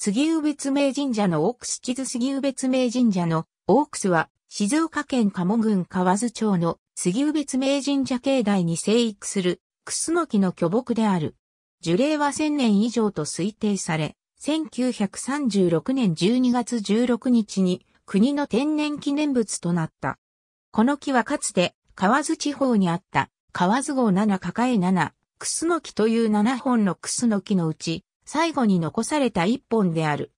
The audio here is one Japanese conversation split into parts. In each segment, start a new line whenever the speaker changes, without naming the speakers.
杉宇別名神社のオークス地図杉宇別名神社のオークスは静岡県鴨郡河津町の杉宇別名神社境内に生育するクスノキの巨木である。樹齢は1000年以上と推定され、1936年12月16日に国の天然記念物となった。この木はかつて河津地方にあった河津号7抱え7、クスノキという7本のクスノキのうち、最後に残された一本である。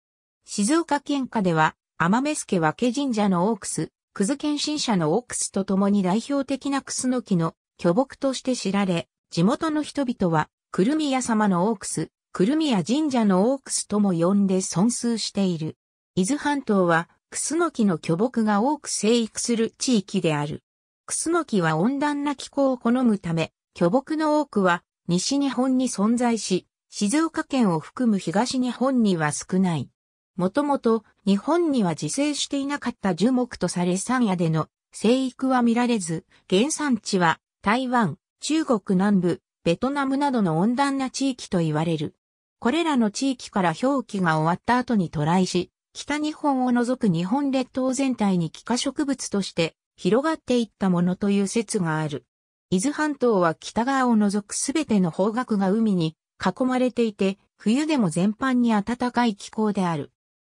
静岡県下では、天目助分け神社のオークス、くず、県新社のオークスと共に代表的なクスノキの巨木として知られ、地元の人々は、くるみや様のオークス、くるみや神社のオークスとも呼んで尊崇している。伊豆半島は、クスノキの巨木が多く生育する地域である。クスノキは温暖な気候を好むため、巨木の多くは西日本に存在し、静岡県を含む東日本には少ない。もともと日本には自生していなかった樹木とされ山野での生育は見られず、原産地は台湾、中国南部、ベトナムなどの温暖な地域と言われる。これらの地域から表記が終わった後に渡来し、北日本を除く日本列島全体に気化植物として広がっていったものという説がある。伊豆半島は北側を除くすべての方角が海に囲まれていて、冬でも全般に暖かい気候である。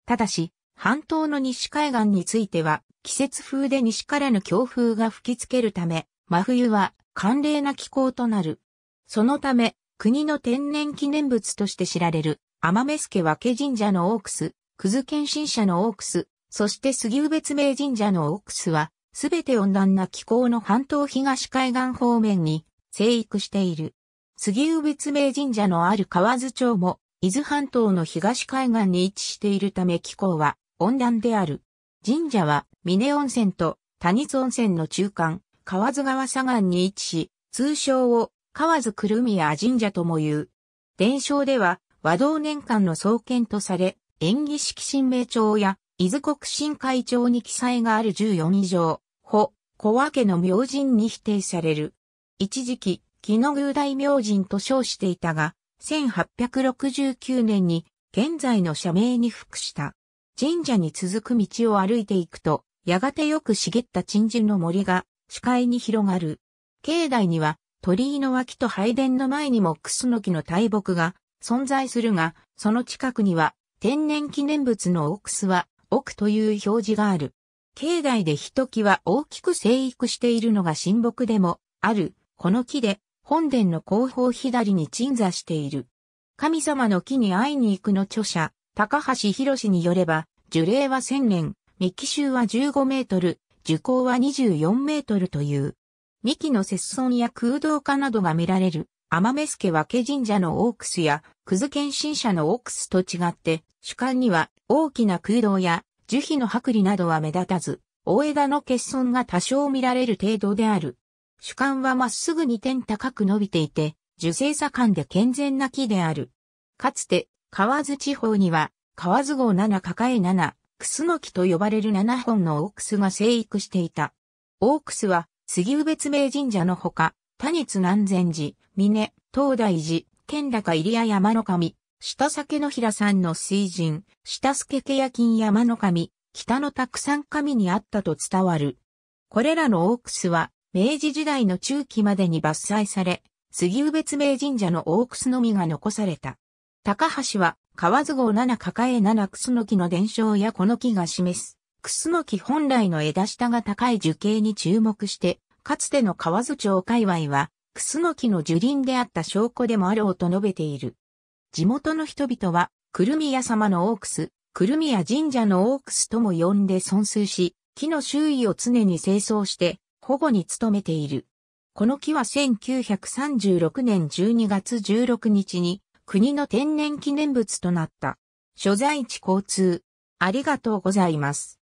ただし、半島の西海岸については、季節風で西からの強風が吹きつけるため、真冬は寒冷な気候となる。そのため、国の天然記念物として知られる、天目助分神社のオークス、クズ検神社のオークス、そして杉生別名神社のオークスは、すべて温暖な気候の半島東海岸方面に生育している。杉上別名神社のある河津町も、伊豆半島の東海岸に位置しているため気候は温暖である。神社は、峰温泉と谷津温泉の中間、河津川左岸に位置し、通称を河津くるみや神社とも言う。伝承では、和道年間の創建とされ、演技式神明帳や、伊豆国神会町に記載がある14以上、保、小分けの明神に否定される。一時期、木の宮大明神と称していたが、1869年に現在の社名に服した。神社に続く道を歩いていくと、やがてよく茂った鎮守の森が視界に広がる。境内には鳥居の脇と拝殿の前にもクスノキの大木が存在するが、その近くには天然記念物のオクスは奥という表示がある。境内で一際大きく生育しているのが神木でもある、この木で本殿の後方左に鎮座している。神様の木に会いに行くの著者、高橋博によれば、樹齢は1000年、幹周は15メートル、樹高は24メートルという。幹の節損や空洞化などが見られる、天目助分け神社のオークスや、クズ献神社のオークスと違って、主観には大きな空洞や樹皮の剥離などは目立たず、大枝の欠損が多少見られる程度である。主幹はまっすぐに天高く伸びていて、樹勢左官で健全な木である。かつて、河津地方には、河津号7抱え7、クスノと呼ばれる7本のオークスが生育していた。オークスは、杉宇別名神社のほか、多日南禅寺、峰、東大寺、県高入谷山の神、下酒の平さんの水神、下助家や金山の神、北のたくさん神にあったと伝わる。これらのオークスは、明治時代の中期までに伐採され、杉宇別名神社の大楠のみが残された。高橋は、河津号七抱え七楠の木の伝承やこの木が示す、楠の木本来の枝下が高い樹形に注目して、かつての河津町界隈は、楠の木の樹林であった証拠でもあろうと述べている。地元の人々は、るみ宮様の大楠、るみ宮神社の大楠とも呼んで尊崇し、木の周囲を常に清掃して、保護に努めている。この木は1936年12月16日に国の天然記念物となった。所在地交通。ありがとうございます。